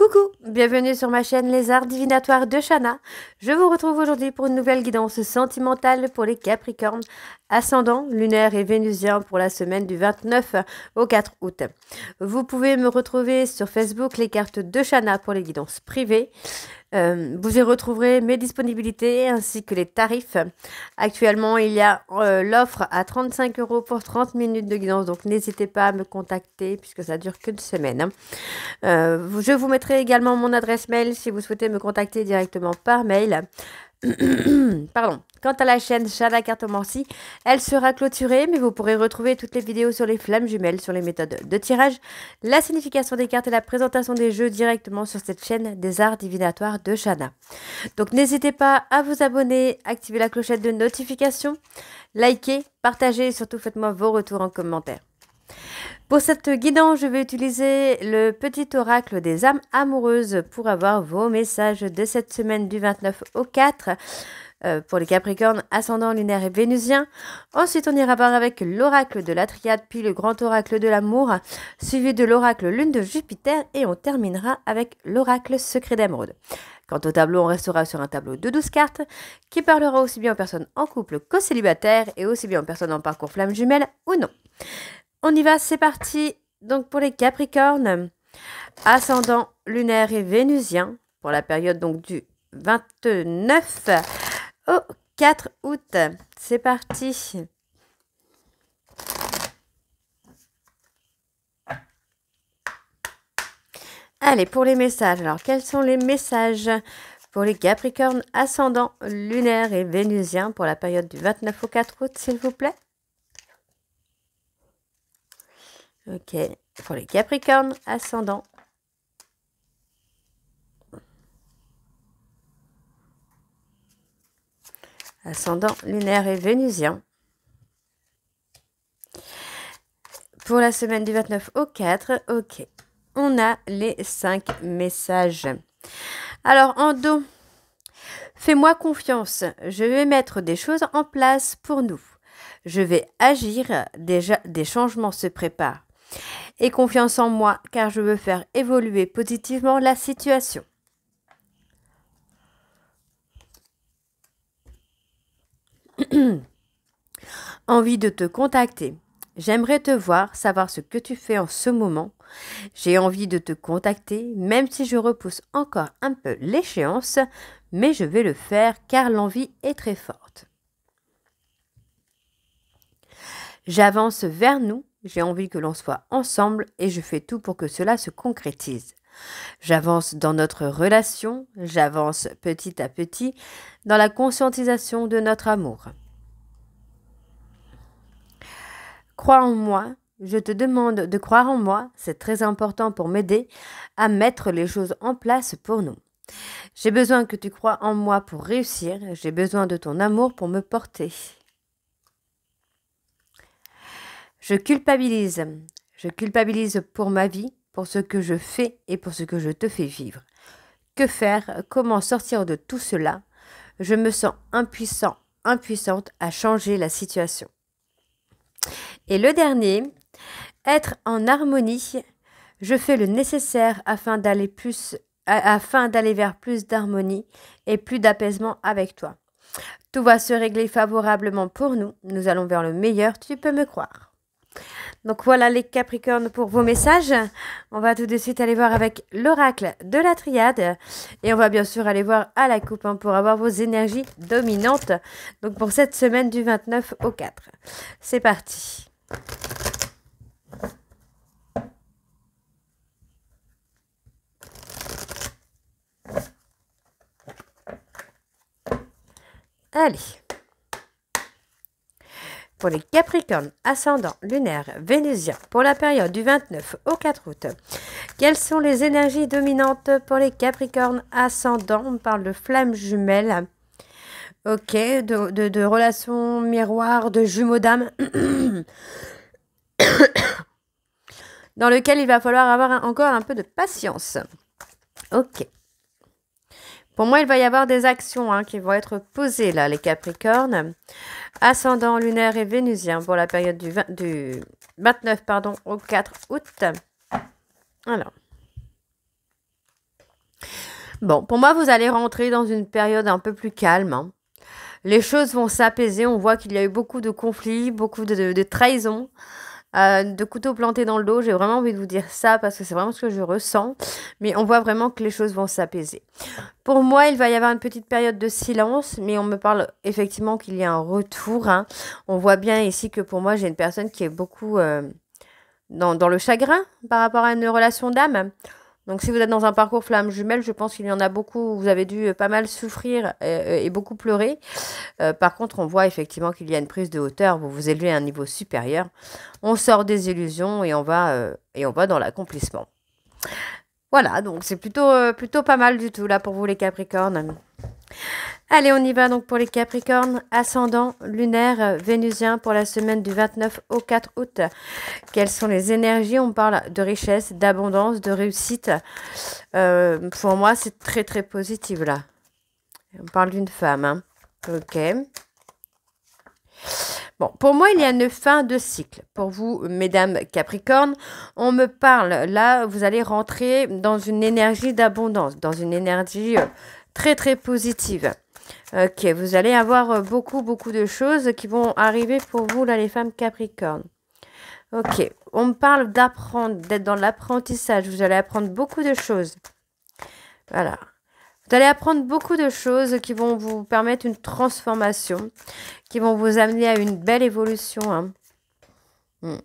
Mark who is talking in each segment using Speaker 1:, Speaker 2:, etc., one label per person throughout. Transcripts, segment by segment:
Speaker 1: Coucou, bienvenue sur ma chaîne Les Arts Divinatoires de chana Je vous retrouve aujourd'hui pour une nouvelle guidance sentimentale pour les Capricornes, Ascendants, lunaire et vénusien pour la semaine du 29 au 4 août. Vous pouvez me retrouver sur Facebook les cartes de chana pour les guidances privées. Euh, vous y retrouverez mes disponibilités ainsi que les tarifs. Actuellement, il y a euh, l'offre à 35 euros pour 30 minutes de guidance, donc n'hésitez pas à me contacter puisque ça dure qu'une semaine. Euh, je vous mettrai également mon adresse mail si vous souhaitez me contacter directement par mail. Pardon. Quant à la chaîne Shana Cartomancy, elle sera clôturée, mais vous pourrez retrouver toutes les vidéos sur les flammes jumelles, sur les méthodes de tirage, la signification des cartes et la présentation des jeux directement sur cette chaîne des arts divinatoires de chana Donc n'hésitez pas à vous abonner, activer la clochette de notification, liker, partager et surtout faites-moi vos retours en commentaire. Pour cette guidance, je vais utiliser le petit oracle des âmes amoureuses pour avoir vos messages de cette semaine du 29 au 4. Euh, pour les Capricornes, ascendant, lunaire et vénusien. Ensuite, on ira voir avec l'oracle de la triade, puis le grand oracle de l'amour, suivi de l'oracle lune de Jupiter, et on terminera avec l'oracle secret d'émeraude. Quant au tableau, on restera sur un tableau de 12 cartes qui parlera aussi bien aux personnes en couple qu'aux célibataires et aussi bien aux personnes en parcours flamme jumelle ou non. On y va, c'est parti. Donc pour les Capricornes, ascendant lunaire et vénusien pour la période donc du 29 au 4 août. C'est parti. Allez, pour les messages. Alors, quels sont les messages pour les Capricornes ascendant lunaire et vénusien pour la période du 29 au 4 août, s'il vous plaît Ok, pour les Capricornes ascendant Ascendant lunaire et vénusien. Pour la semaine du 29 au 4, ok, on a les 5 messages. Alors, en dos, fais-moi confiance, je vais mettre des choses en place pour nous. Je vais agir, déjà des changements se préparent et confiance en moi car je veux faire évoluer positivement la situation. Envie de te contacter. J'aimerais te voir, savoir ce que tu fais en ce moment. J'ai envie de te contacter, même si je repousse encore un peu l'échéance, mais je vais le faire car l'envie est très forte. J'avance vers nous j'ai envie que l'on soit ensemble et je fais tout pour que cela se concrétise. J'avance dans notre relation, j'avance petit à petit dans la conscientisation de notre amour. Crois en moi, je te demande de croire en moi, c'est très important pour m'aider à mettre les choses en place pour nous. J'ai besoin que tu crois en moi pour réussir, j'ai besoin de ton amour pour me porter. Je culpabilise. Je culpabilise pour ma vie, pour ce que je fais et pour ce que je te fais vivre. Que faire Comment sortir de tout cela Je me sens impuissant, impuissante à changer la situation. Et le dernier, être en harmonie. Je fais le nécessaire afin d'aller plus afin d'aller vers plus d'harmonie et plus d'apaisement avec toi. Tout va se régler favorablement pour nous. Nous allons vers le meilleur, tu peux me croire. Donc voilà les Capricornes pour vos messages. On va tout de suite aller voir avec l'oracle de la triade. Et on va bien sûr aller voir à la coupe hein, pour avoir vos énergies dominantes. Donc pour cette semaine du 29 au 4. C'est parti. Allez. Pour les Capricornes, ascendant, lunaire, vénusien, pour la période du 29 au 4 août, quelles sont les énergies dominantes pour les Capricornes ascendants On parle de flammes jumelles, Ok, de, de, relations miroirs, de jumeaux d'âme. dans lequel il va falloir avoir encore un peu de patience. Ok. Pour moi, il va y avoir des actions hein, qui vont être posées là, les Capricornes. Ascendant lunaire et vénusien pour la période du, 29 pardon, au 4 août. Alors. Bon, pour moi, vous allez rentrer dans une période un peu plus calme. Hein. Les choses vont s'apaiser. On voit qu'il y a eu beaucoup de conflits, beaucoup de trahisons. Euh, de couteau planté dans le dos. J'ai vraiment envie de vous dire ça parce que c'est vraiment ce que je ressens. Mais on voit vraiment que les choses vont s'apaiser. Pour moi, il va y avoir une petite période de silence, mais on me parle effectivement qu'il y a un retour. Hein. On voit bien ici que pour moi, j'ai une personne qui est beaucoup euh, dans, dans, le chagrin par rapport à une relation d'âme. Donc si vous êtes dans un parcours flamme jumelle, je pense qu'il y en a beaucoup, vous avez dû euh, pas mal souffrir euh, euh, et, beaucoup pleurer. par contre, on voit effectivement qu'il y a une prise de hauteur, vous vous élevez à un niveau supérieur. On sort des illusions et on va, et on va dans l'accomplissement. Voilà, donc c'est plutôt, plutôt pas mal du tout là pour vous les Capricornes. Allez, on y va donc pour les Capricornes ascendant lunaire euh, vénusien pour la semaine du 29 au 4 août. Quelles sont les énergies On parle de richesse, d'abondance, de réussite. Euh, pour moi, c'est très très positif là. On parle d'une femme. Hein. Ok. Bon, pour moi, il y a une fin de cycle. Pour vous, mesdames Capricornes, on me parle, là, vous allez rentrer dans une énergie d'abondance, dans une énergie euh, très, très positive. Ok, vous allez avoir euh, beaucoup, beaucoup de choses qui vont arriver pour vous, là, les femmes Capricorne. Ok, on me parle d'apprendre, d'être dans l'apprentissage. Vous allez apprendre beaucoup de choses. Voilà. Vous allez apprendre beaucoup de choses qui vont vous permettre une transformation, qui vont vous amener à une belle évolution. Hein. Hmm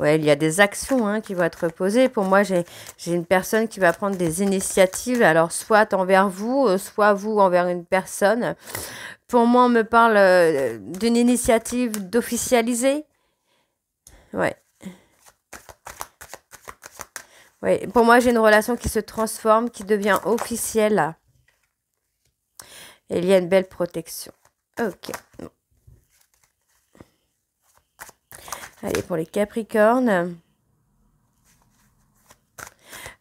Speaker 1: ouais, il y a des actions hein, qui vont être posées. Pour moi, j'ai une personne qui va prendre des initiatives, alors soit envers vous, euh, soit vous envers une personne. Pour moi, on me parle euh, d'une initiative d'officialiser. Ouais. ouais. Pour moi, j'ai une relation qui se transforme, qui devient officielle. Et il y a une belle protection. Ok. Bon. Allez, pour les Capricornes.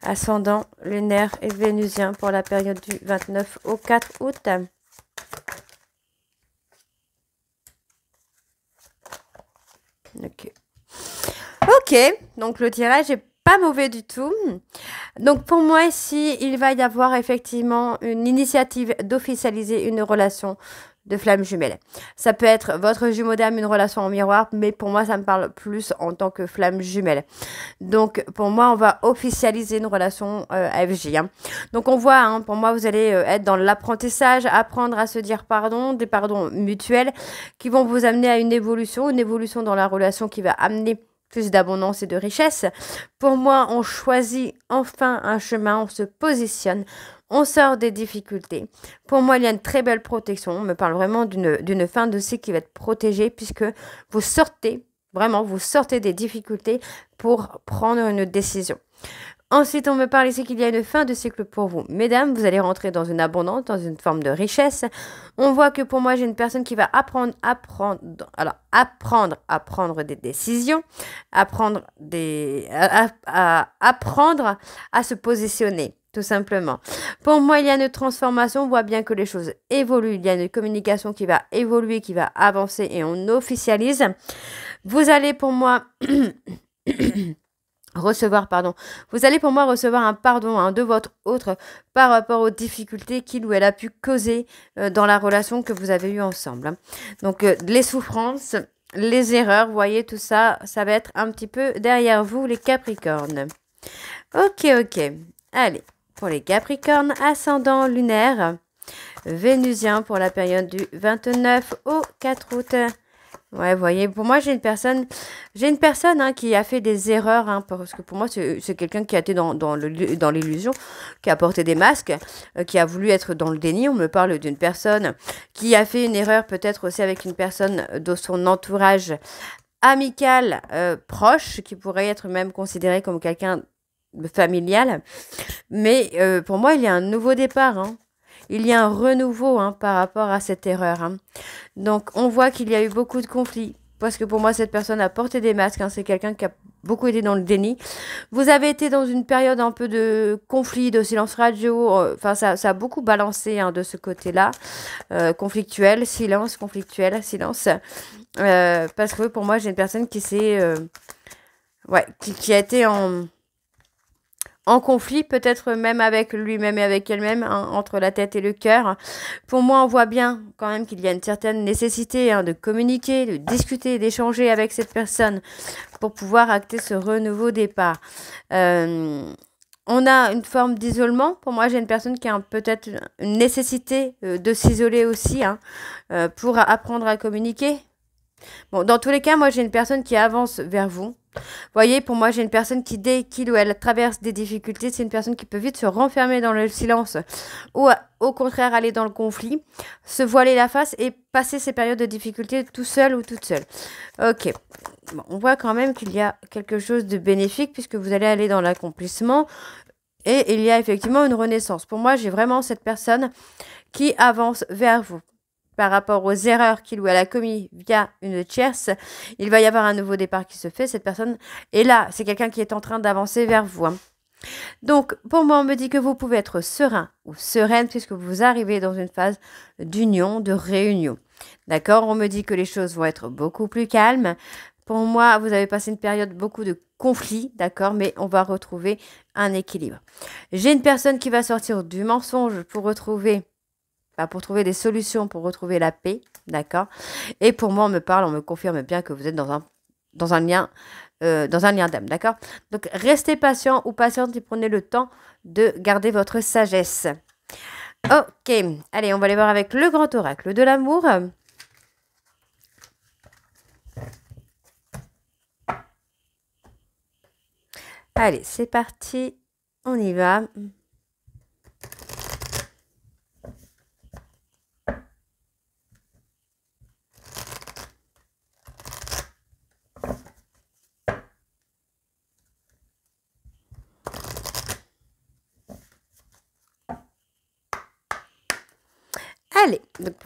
Speaker 1: Ascendant lunaire et vénusien pour la période du 29 au 4 août. Ok. donc le tirage est pas mauvais du tout. Donc pour moi ici, il va y avoir effectivement une initiative d'officialiser une relation de flammes jumelles. Ça peut être votre jumeau d'âme, une relation en miroir, mais pour moi, ça me parle plus en tant que flamme jumelle. Donc, pour moi, on va officialiser une relation euh, FJ Hein. Donc, on voit, hein, pour moi, vous allez euh, être dans l'apprentissage, apprendre à se dire pardon, des pardons mutuels qui vont vous amener à une évolution, une évolution dans la relation qui va amener plus d'abondance et de richesse. Pour moi, on choisit enfin un chemin, on se positionne, on sort des difficultés. Pour moi, il y a une très belle protection. On me parle vraiment d'une fin de cycle qui va être protégée puisque vous sortez, vraiment, vous sortez des difficultés pour prendre une décision. Ensuite, on me parle ici qu'il y a une fin de cycle pour vous. Mesdames, vous allez rentrer dans une abondance, dans une forme de richesse. On voit que pour moi, j'ai une personne qui va apprendre, apprendre, alors apprendre à prendre des décisions, apprendre, des, apprendre à se positionner tout simplement. Pour moi, il y a une transformation, on voit bien que les choses évoluent, il y a une communication qui va évoluer, qui va avancer et on officialise. Vous allez pour moi recevoir pardon. Vous allez pour moi recevoir un pardon de votre autre par rapport aux difficultés qu'il ou elle a pu causer euh, dans la relation que vous avez eue ensemble. Hein. Donc euh, les souffrances, les erreurs, vous voyez tout ça, ça va être un petit peu derrière vous les Capricornes. Ok, ok. Allez, pour les Capricornes, ascendant lunaire, vénusien pour la période du 29 au 4 août. Ouais, vous voyez, pour moi, j'ai une personne, j'ai une personne hein, qui a fait des erreurs, hein, parce que pour moi, c'est quelqu'un qui a été dans, dans l'illusion, qui a porté des masques, euh, qui a voulu être dans le déni. On me parle d'une personne qui a fait une erreur, peut-être aussi avec une personne de son entourage amical, euh, proche, qui pourrait être même considéré comme quelqu'un familial. Mais euh, pour moi, il y a un nouveau départ. Hein il y a un renouveau hein, par rapport à cette erreur. Hein. Donc on voit qu'il y a eu beaucoup de conflits parce que pour moi cette personne a porté des masques, hein. c'est quelqu'un qui a beaucoup été dans le déni. Vous avez été dans une période un peu de conflit, de silence radio, euh, enfin ça, a beaucoup balancé de ce côté-là, euh, conflictuel, silence, conflictuel, silence, euh, parce que pour moi j'ai une personne qui s'est, ouais, qui, a été en en conflit, peut-être même avec lui-même et avec elle-même, hein, entre la tête et le cœur. Pour moi, on voit bien quand même qu'il y a une certaine nécessité hein, de communiquer, de discuter, d'échanger avec cette personne pour pouvoir acter ce renouveau départ. Euh, on a une forme d'isolement. Pour moi, j'ai une personne qui a peut-être une nécessité euh, de s'isoler aussi hein, euh, pour apprendre à communiquer. Bon, dans tous les cas, moi, j'ai une personne qui avance vers vous, voyez, pour moi, j'ai une personne qui, dès qu'il ou elle traverse des difficultés, c'est une personne qui peut vite se renfermer dans le silence ou au contraire aller dans le conflit, se voiler la face et passer ces périodes de difficultés tout seul ou toute seule. Ok, on voit quand même qu'il y a quelque chose de bénéfique puisque vous allez aller dans l'accomplissement et il y a effectivement une renaissance. Pour moi, j'ai vraiment cette personne qui avance vers vous par rapport aux erreurs qu'il ou elle a commis via une tierce, il va y avoir un nouveau départ qui se fait. Cette personne est là. C'est quelqu'un qui est en train d'avancer vers vous. Hein. Donc, pour moi, on me dit que vous pouvez être serein ou sereine puisque vous arrivez dans une phase d'union, de réunion. D'accord On me dit que les choses vont être beaucoup plus calmes. Pour moi, vous avez passé une période beaucoup de conflits, d'accord Mais on va retrouver un équilibre. J'ai une personne qui va sortir du mensonge pour retrouver bah, pour trouver des solutions pour retrouver la paix, d'accord Et pour moi, on me parle, on me confirme bien que vous êtes dans un, lien euh, dans un lien d'âme, d'accord Donc restez patient ou patiente et prenez le temps de garder votre sagesse. Ok, allez, on va aller voir avec le grand oracle de l'amour. Allez, c'est parti, on y va.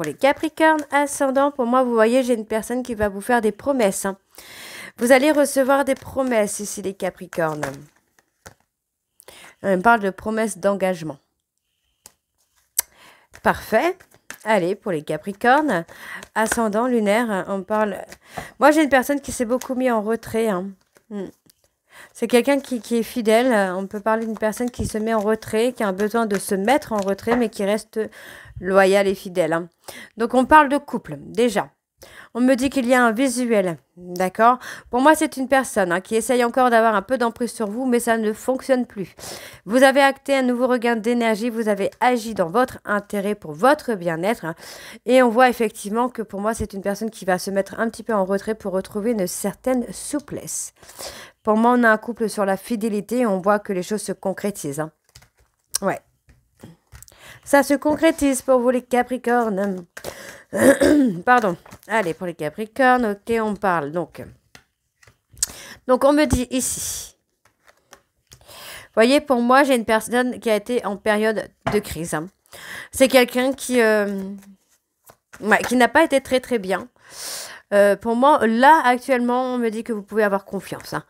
Speaker 1: les Capricornes Ascendant, pour moi, vous voyez, j'ai une personne qui va vous faire des promesses. Hein. Vous allez recevoir des promesses ici, les Capricornes. On parle de promesses d'engagement. Parfait. Allez, pour les Capricornes, ascendant, lunaire, on parle... Moi, j'ai une personne qui s'est beaucoup mis en retrait. Hein. Hmm. C'est quelqu'un qui, est fidèle. Euh, on peut parler d'une personne qui se met en retrait, qui a un besoin de se mettre en retrait, mais qui reste loyale et fidèle. Hein. Donc on parle de couple, déjà. On me dit qu'il y a un visuel, d'accord Pour moi, c'est une personne hein, qui essaye encore d'avoir un peu d'emprise sur vous, mais ça ne fonctionne plus. Vous avez acté un nouveau regain d'énergie, vous avez agi dans votre intérêt pour votre bien-être, hein. et on voit effectivement que pour moi, c'est une personne qui va se mettre un petit peu en retrait pour retrouver une certaine souplesse. Pour moi, on a un couple sur la fidélité et on voit que les choses se concrétisent. Hein. Ouais. Ça se concrétise pour vous les Capricornes. Pardon. Allez, pour les Capricornes, ok, on parle. Donc, donc on me dit ici. Voyez, pour moi, j'ai une personne qui a été en période de crise. Hein. C'est quelqu'un qui, euh, qui n'a pas été très très bien. Euh, pour moi, là, actuellement, on me dit que vous pouvez avoir confiance. Hein.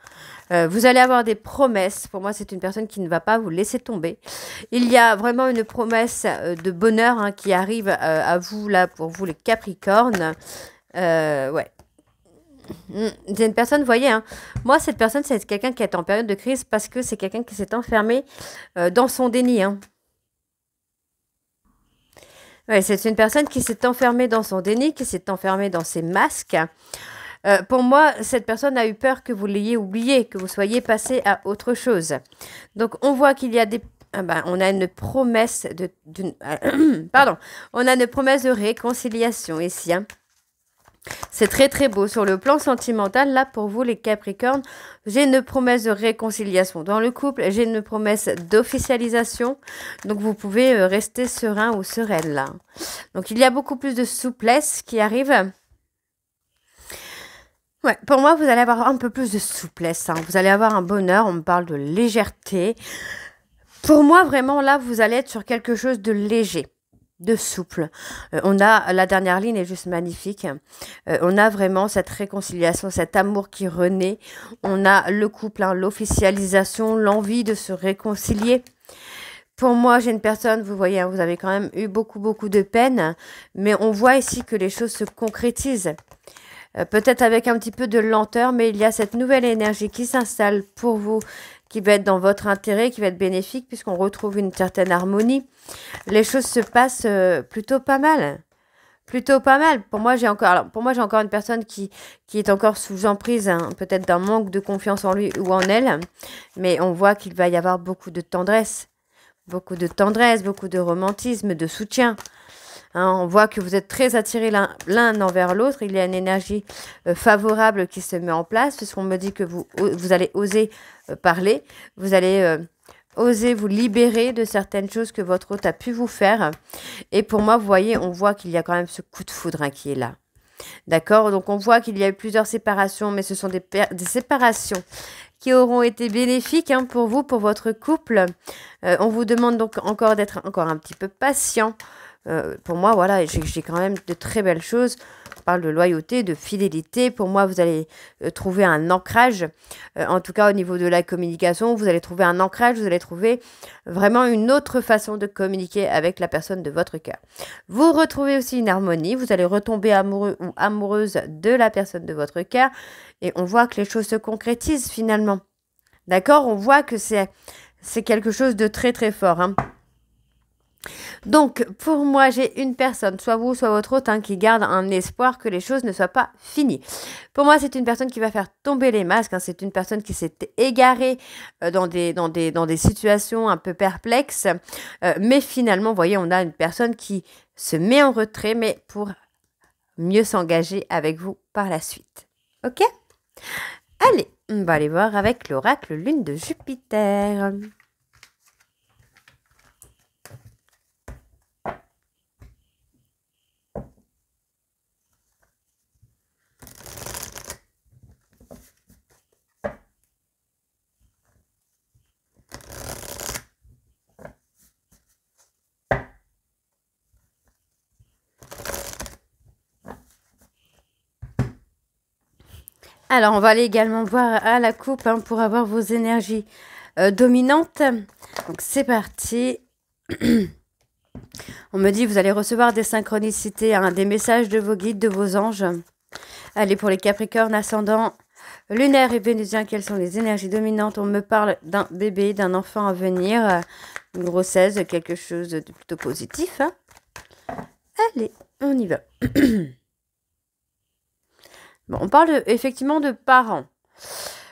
Speaker 1: Euh, vous allez avoir des promesses. Pour moi, c'est une personne qui ne va pas vous laisser tomber. Il y a vraiment une promesse euh, de bonheur hein, qui arrive à vous, là, pour vous, les Capricornes. ouais. Mmh, c'est une personne, vous voyez, hein. moi, cette personne, c'est quelqu'un qui est en période de crise parce que c'est quelqu'un qui s'est enfermé dans son déni. Ouais, c'est une personne qui s'est enfermée dans son déni, qui s'est enfermée dans ses masques. Euh, pour moi, cette personne a eu peur que vous l'ayez oublié, que vous soyez passé à autre chose. Donc, on voit qu'il y a des... Ah ben, on a une promesse de... Pardon. On a une promesse de réconciliation ici. Hein. C'est très très beau. Sur le plan sentimental, là pour vous les Capricornes, j'ai une promesse de réconciliation dans le couple, j'ai une promesse d'officialisation. Donc vous pouvez euh, rester serein ou sereine là. Donc il y a beaucoup plus de souplesse qui arrive. Ouais, pour moi, vous allez avoir un peu plus de souplesse. Hein. Vous allez avoir un bonheur. On me parle de légèreté. Pour moi, vraiment, là, vous allez être sur quelque chose de léger de souple. Euh, on a la dernière ligne est juste magnifique. Euh, on a vraiment cette réconciliation, cet amour qui renaît. On a le couple, hein, l'officialisation, l'envie de se réconcilier. Pour moi, j'ai une personne, vous voyez, hein, vous avez quand même eu beaucoup beaucoup de peine, mais on voit ici que les choses se concrétisent. Euh, peut-être avec un petit peu de lenteur, mais il y a cette nouvelle énergie qui s'installe pour vous qui va être dans votre intérêt, qui va être bénéfique, puisqu'on retrouve une certaine harmonie. Les choses se passent euh, plutôt pas mal. Plutôt pas mal. Pour moi, j'ai encore, pour moi, j'ai encore une personne qui, qui est encore sous emprise, hein, peut-être d'un manque de confiance en lui ou en elle, mais on voit qu'il va y avoir beaucoup de tendresse, beaucoup de tendresse, beaucoup de romantisme, de soutien. Hein, on voit que vous êtes très attirés l'un envers l'autre. Il y a une énergie euh, favorable qui se met en place puisqu'on me dit que vous, allez oser euh, parler. Vous allez euh, oser vous libérer de certaines choses que votre hôte a pu vous faire. Et pour moi, vous voyez, on voit qu'il y a quand même ce coup de foudre hein, qui est là. D'accord Donc on voit qu'il y a eu plusieurs séparations, mais ce sont des, séparations qui auront été bénéfiques hein, pour vous, pour votre couple. on vous demande donc encore d'être encore un petit peu patient, euh, pour moi, voilà, j'ai quand même de très belles choses. On parle de loyauté, de fidélité. Pour moi, vous allez euh, trouver un ancrage. Euh, en tout cas, au niveau de la communication, vous allez trouver un ancrage. Vous allez trouver vraiment une autre façon de communiquer avec la personne de votre cœur. Vous retrouvez aussi une harmonie. Vous allez retomber amoureux ou amoureuse de la personne de votre cœur. Et on voit que les choses se concrétisent finalement. D'accord On voit que c'est quelque chose de très très fort. Hein. Donc, pour moi, j'ai une personne, soit vous, soit votre hôte, hein, qui garde un espoir que les choses ne soient pas finies. Pour moi, c'est une personne qui va faire tomber les masques. Hein. c'est une personne qui s'est égarée euh, dans, des, dans, dans des situations un peu perplexes. Euh, mais finalement, vous voyez, on a une personne qui se met en retrait, mais pour mieux s'engager avec vous par la suite. OK Allez, on va aller voir avec l'oracle lune de Jupiter. Alors, on va aller également voir à la coupe hein, pour avoir vos énergies euh, dominantes. Donc, c'est parti. on me dit, vous allez recevoir des synchronicités, hein, des messages de vos guides, de vos anges. Allez, pour les Capricornes ascendants, lunaire et vénusien, quelles sont les énergies dominantes On me parle d'un bébé, d'un enfant à venir, une grossesse, quelque chose de plutôt positif. Hein. Allez, on y va. Bon, on parle effectivement de parents.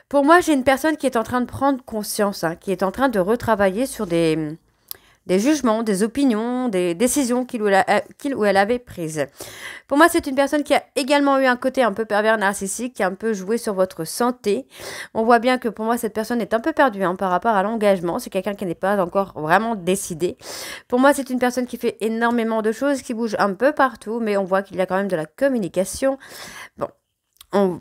Speaker 1: Pour moi, j'ai une personne qui est en train de prendre conscience, hein, qui est en train de retravailler sur des, des jugements, des opinions, des décisions qu'il ou, euh, ou, elle avait prises. Pour moi, c'est une personne qui a également eu un côté un peu pervers narcissique, qui a un peu joué sur votre santé. On voit bien que pour moi, cette personne est un peu perdue hein, par rapport à l'engagement. C'est quelqu'un qui n'est pas encore vraiment décidé. Pour moi, c'est une personne qui fait énormément de choses, qui bouge un peu partout, mais on voit qu'il y a quand même de la communication. Bon,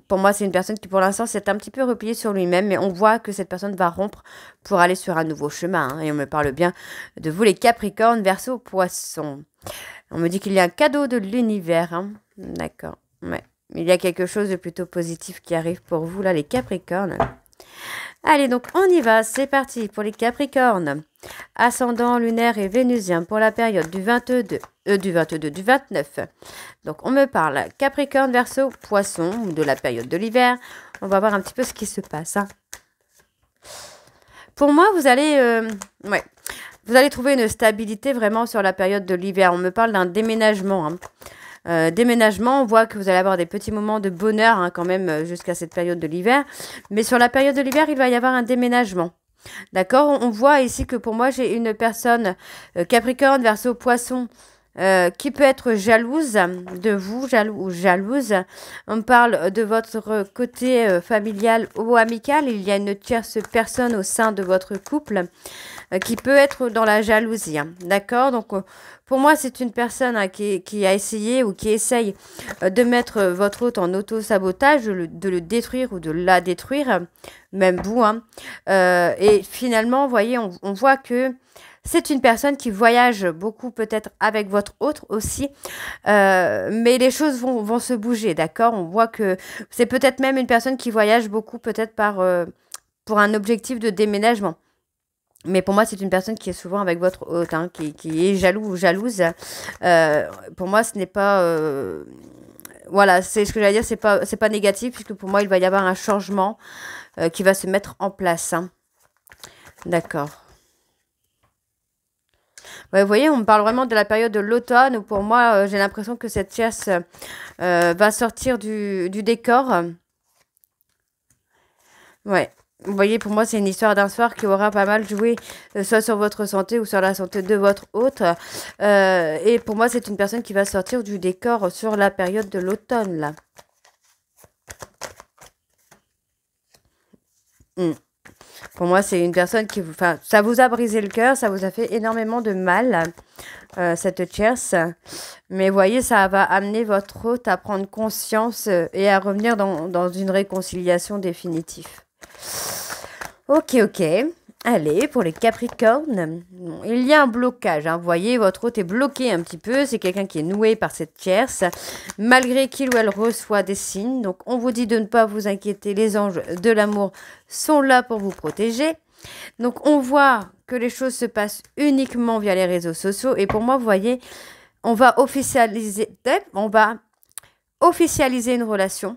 Speaker 1: pour moi, c'est une personne qui, pour l'instant, s'est un petit peu repliée sur lui-même, mais on voit que cette personne va rompre pour aller sur un nouveau chemin. Hein, et on me parle bien de vous, les Capricornes, Verseau, Poissons. On me dit qu'il y a un cadeau de l'univers. Hein. D'accord. Mais Il y a quelque chose de plutôt positif qui arrive pour vous, là, les Capricornes. Allez, donc on y va, c'est parti pour les Capricornes. Ascendant lunaire et vénusien pour la période du 22, euh, du 22, du 29. Donc on me parle Capricorne, Verseau, Poisson, de la période de l'hiver. On va voir un petit peu ce qui se passe. Hein. Pour moi, vous allez, euh, ouais, vous allez trouver une stabilité vraiment sur la période de l'hiver. On me parle d'un déménagement. Hein. Euh, déménagement, on voit que vous allez avoir des petits moments de bonheur hein, quand même euh, jusqu'à cette période de l'hiver. Mais sur la période de l'hiver, il va y avoir un déménagement. D'accord On voit ici que pour moi, j'ai une personne euh, Capricorne, Verseau, Poisson euh, qui peut être jalouse de vous, jaloux ou jalouse. On parle de votre côté euh, familial ou amical. Il y a une tierce personne au sein de votre couple euh, qui peut être dans la jalousie. Hein. D'accord Donc, pour moi, c'est une personne hein, qui, a essayé ou qui essaye de mettre votre hôte en auto-sabotage, de, le détruire ou de la détruire, même vous. Hein. et finalement, vous voyez, on, on voit que c'est une personne qui voyage beaucoup peut-être avec votre autre aussi, euh, mais les choses vont, se bouger, d'accord On voit que c'est peut-être même une personne qui voyage beaucoup peut-être euh, pour un objectif de déménagement. Mais pour moi, c'est une personne qui est souvent avec votre hôte, hein, qui, est jaloux ou jalouse. Euh, pour moi, ce n'est pas voilà, c'est ce que j'allais dire, c'est pas pas négatif puisque pour moi il va y avoir un changement qui va se mettre en place. Hein. D'accord vous voyez, on parle vraiment de la période de l'automne où pour moi, euh, j'ai l'impression que cette pièce euh, va sortir du, décor. Ouais. Vous voyez, pour moi, c'est une histoire d'un soir qui aura pas mal joué, euh, soit sur votre santé ou sur la santé de votre hôte. et pour moi, c'est une personne qui va sortir du décor sur la période de l'automne, là. Hmm. Pour moi, c'est une personne qui vous... Enfin, ça vous a brisé le cœur, ça vous a fait énormément de mal, euh, cette tierce. Mais voyez, ça va amener votre hôte à prendre conscience euh, et à revenir dans, dans une réconciliation définitive. Ok, ok. Allez, pour les Capricornes, il y a un blocage. Hein. Vous voyez, votre hôte est bloqué un petit peu. C'est quelqu'un qui est noué par cette tierce, malgré qu'il ou elle reçoit des signes. Donc, on vous dit de ne pas vous inquiéter. Les anges de l'amour sont là pour vous protéger. Donc, on voit que les choses se passent uniquement via les réseaux sociaux. Et pour moi, vous voyez, on va officialiser, on va officialiser une relation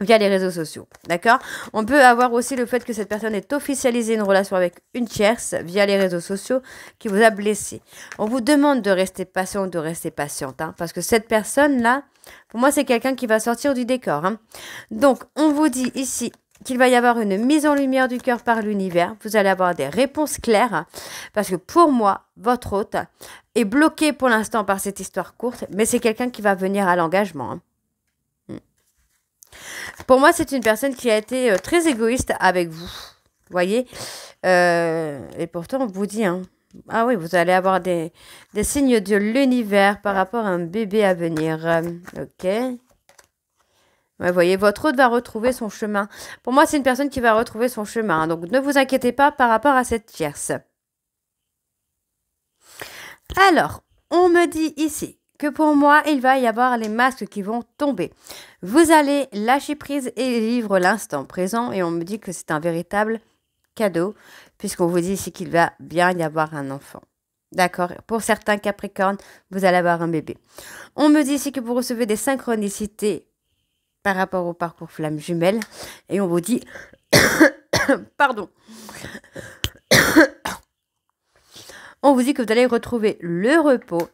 Speaker 1: via les réseaux sociaux. D'accord On peut avoir aussi le fait que cette personne ait officialisé une relation avec une tierce via les réseaux sociaux qui vous a blessé. On vous demande de rester patient, de rester patiente, hein, parce que cette personne-là, pour moi, c'est quelqu'un qui va sortir du décor. Hein. Donc, on vous dit ici qu'il va y avoir une mise en lumière du cœur par l'univers. Vous allez avoir des réponses claires, parce que pour moi, votre hôte est bloqué pour l'instant par cette histoire courte, mais c'est quelqu'un qui va venir à l'engagement. Hein. Pour moi, c'est une personne qui a été euh, très égoïste avec vous. voyez euh, Et pourtant, on vous dit, hein. ah oui, vous allez avoir des, signes de l'univers par rapport à un bébé à venir. Euh, ok. Vous voyez, votre hôte va retrouver son chemin. Pour moi, c'est une personne qui va retrouver son chemin. Hein. Donc, ne vous inquiétez pas par rapport à cette tierce. Alors, on me dit ici que pour moi, il va y avoir les masques qui vont tomber. Vous allez lâcher prise et vivre l'instant présent et on me dit que c'est un véritable cadeau puisqu'on vous dit ici qu'il va bien y avoir un enfant. D'accord Pour certains Capricornes, vous allez avoir un bébé. On me dit ici que vous recevez des synchronicités par rapport au parcours flamme jumelle et on vous dit... Pardon. on vous dit que vous allez retrouver le repos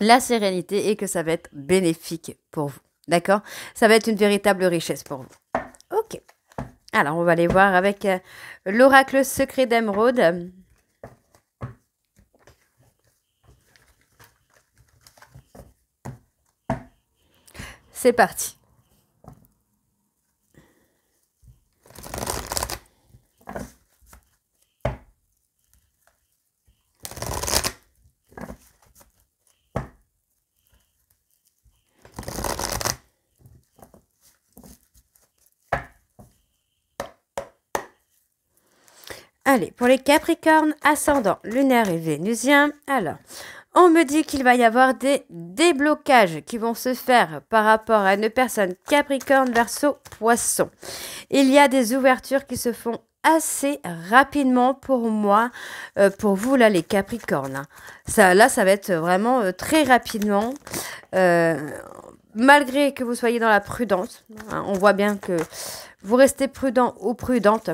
Speaker 1: la sérénité et que ça va être bénéfique pour vous. D'accord Ça va être une véritable richesse pour vous. Ok. Alors, on va aller voir avec euh, l'oracle secret d'émeraude. C'est parti. Allez, pour les Capricornes ascendant, lunaire et vénusien. alors, on me dit qu'il va y avoir des déblocages qui vont se faire par rapport à une personne Capricorne verso Poisson. Il y a des ouvertures qui se font assez rapidement pour moi, euh, pour vous là les Capricornes. Ça, là, ça va être vraiment euh, très rapidement. Euh, malgré que vous soyez dans la prudence, hein, on voit bien que vous restez prudent ou prudente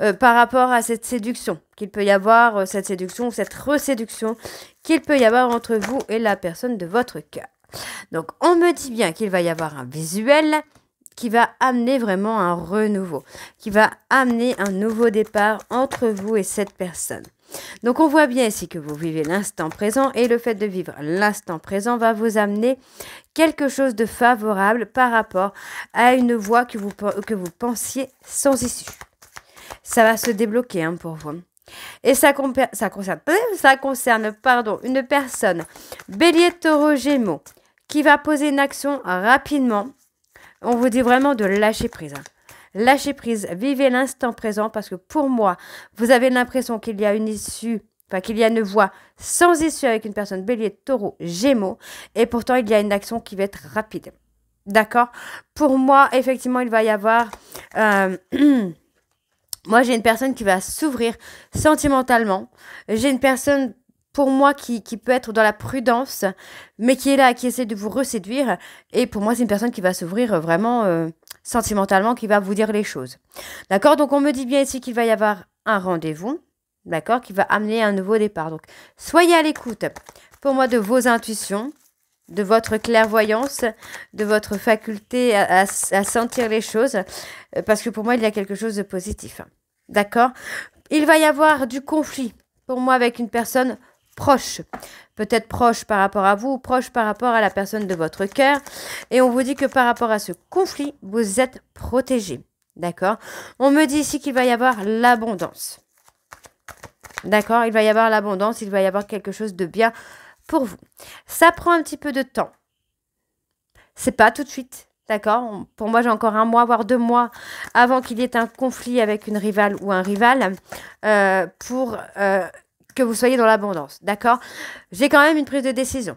Speaker 1: euh, par rapport à cette séduction qu'il peut y avoir, euh, cette séduction, cette reséduction qu'il peut y avoir entre vous et la personne de votre cœur. Donc on me dit bien qu'il va y avoir un visuel qui va amener vraiment un renouveau, qui va amener un nouveau départ entre vous et cette personne. Donc on voit bien ici que vous vivez l'instant présent et le fait de vivre l'instant présent va vous amener quelque chose de favorable par rapport à une voie que vous, pensiez sans issue. Ça va se débloquer hein, pour vous. Et ça, concerne, pardon, une personne, bélier, taureau, gémeaux, qui va poser une action rapidement. On vous dit vraiment de lâcher prise. Hein lâchez prise, vivez l'instant présent parce que pour moi, vous avez l'impression qu'il y a une issue Enfin, qu'il y a une voie sans issue avec une personne bélier, taureau, gémeaux, et pourtant il y a une action qui va être rapide. D'accord Pour moi, effectivement, il va y avoir... Euh, moi, j'ai une personne qui va s'ouvrir sentimentalement. J'ai une personne, pour moi, qui, peut être dans la prudence, mais qui est là, qui essaie de vous reséduire. Et pour moi, c'est une personne qui va s'ouvrir vraiment... Euh, sentimentalement qui va vous dire les choses. D'accord Donc on me dit bien ici qu'il va y avoir un rendez-vous, d'accord, qui va amener un nouveau départ. Donc soyez à l'écoute pour moi de vos intuitions, de votre clairvoyance, de votre faculté à, sentir les choses, euh, parce que pour moi il y a quelque chose de positif. Hein. D'accord Il va y avoir du conflit pour moi avec une personne proche. Peut-être proche par rapport à vous, proche par rapport à la personne de votre cœur. Et on vous dit que par rapport à ce conflit, vous êtes protégé. D'accord On me dit ici qu'il va y avoir l'abondance. D'accord Il va y avoir l'abondance, il va y avoir quelque chose de bien pour vous. Ça prend un petit peu de temps. C'est pas tout de suite. D'accord Pour moi, j'ai encore un mois, voire deux mois avant qu'il y ait un conflit avec une rivale ou un rival euh, pour euh, que vous soyez dans l'abondance, d'accord J'ai quand même une prise de décision.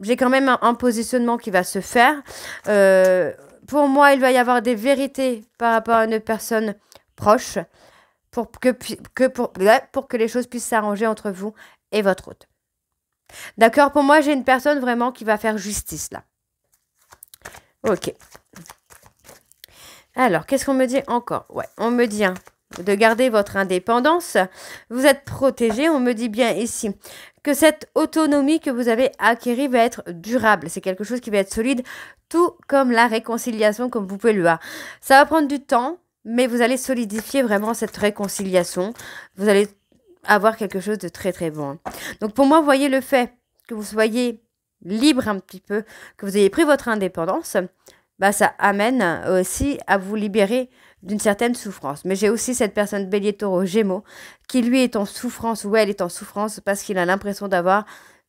Speaker 1: J'ai quand même un, positionnement qui va se faire. Euh, pour moi, il va y avoir des vérités par rapport à une personne proche pour que, que pour, que les choses puissent s'arranger entre vous et votre hôte. D'accord Pour moi, j'ai une personne vraiment qui va faire justice là. Ok. Alors, qu'est-ce qu'on me dit encore Ouais, on me dit un de garder votre indépendance. Vous êtes protégé, on me dit bien ici que cette autonomie que vous avez acquérie va être durable. C'est quelque chose qui va être solide, tout comme la réconciliation, comme vous pouvez le voir. Ça va prendre du temps, mais vous allez solidifier vraiment cette réconciliation. Vous allez avoir quelque chose de très très bon. Donc pour moi, voyez le fait que vous soyez libre un petit peu, que vous ayez pris votre indépendance, bah ça amène aussi à vous libérer d'une certaine souffrance. Mais j'ai aussi cette personne bélier taureau gémeaux qui lui est en souffrance ou elle est en souffrance parce qu'il a l'impression d'avoir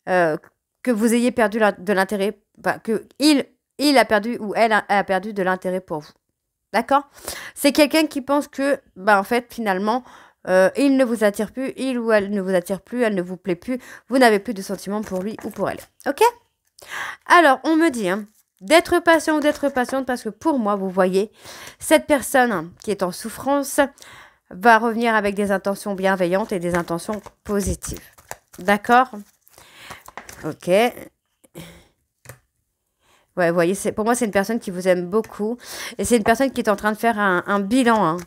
Speaker 1: euh, que vous ayez perdu de l'intérêt, enfin, que il, il a perdu ou elle a, perdu de l'intérêt pour vous. D'accord C'est quelqu'un qui pense que, bah, en fait, finalement, euh, il ne vous attire plus, il ou elle ne vous attire plus, elle ne vous plaît plus, vous n'avez plus de sentiments pour lui ou pour elle. Ok Alors, on me dit, hein, d'être patient ou d'être patiente parce que pour moi, vous voyez, cette personne qui est en souffrance va revenir avec des intentions bienveillantes et des intentions positives. D'accord Ok. Ouais, vous voyez, pour moi, c'est une personne qui vous aime beaucoup. Et c'est une personne qui est en train de faire un, bilan hein,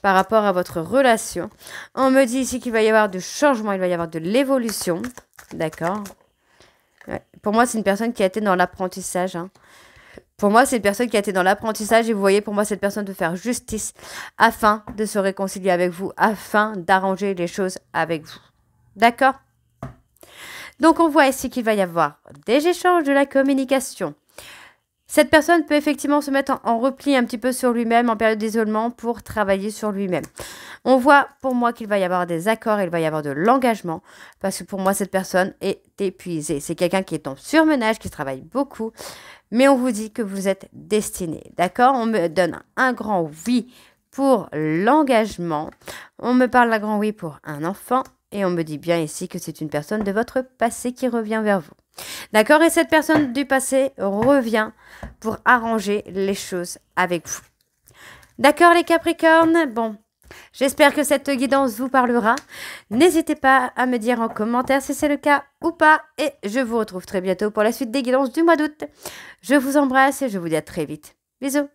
Speaker 1: par rapport à votre relation. On me dit ici qu'il va y avoir du changement, il va y avoir de l'évolution. D'accord Pour moi, c'est une personne qui a été dans l'apprentissage. Hein. Pour moi, c'est une personne qui a été dans l'apprentissage et vous voyez, pour moi, cette personne peut faire justice afin de se réconcilier avec vous, afin d'arranger les choses avec vous. D'accord Donc, on voit ici qu'il va y avoir des échanges, de la communication. Cette personne peut effectivement se mettre en, repli un petit peu sur lui-même en période d'isolement pour travailler sur lui-même. On voit pour moi qu'il va y avoir des accords, il va y avoir de l'engagement parce que pour moi cette personne est épuisée. C'est quelqu'un qui est en surmenage, qui travaille beaucoup, mais on vous dit que vous êtes destiné. D'accord On me donne un grand oui pour l'engagement. On me parle d'un grand oui pour un enfant. Et on me dit bien ici que c'est une personne de votre passé qui revient vers vous. D'accord Et cette personne du passé revient pour arranger les choses avec vous. D'accord les Capricornes Bon, J'espère que cette guidance vous parlera. N'hésitez pas à me dire en commentaire si c'est le cas ou pas. Et je vous retrouve très bientôt pour la suite des guidances du mois d'août. Je vous embrasse et je vous dis à très vite. Bisous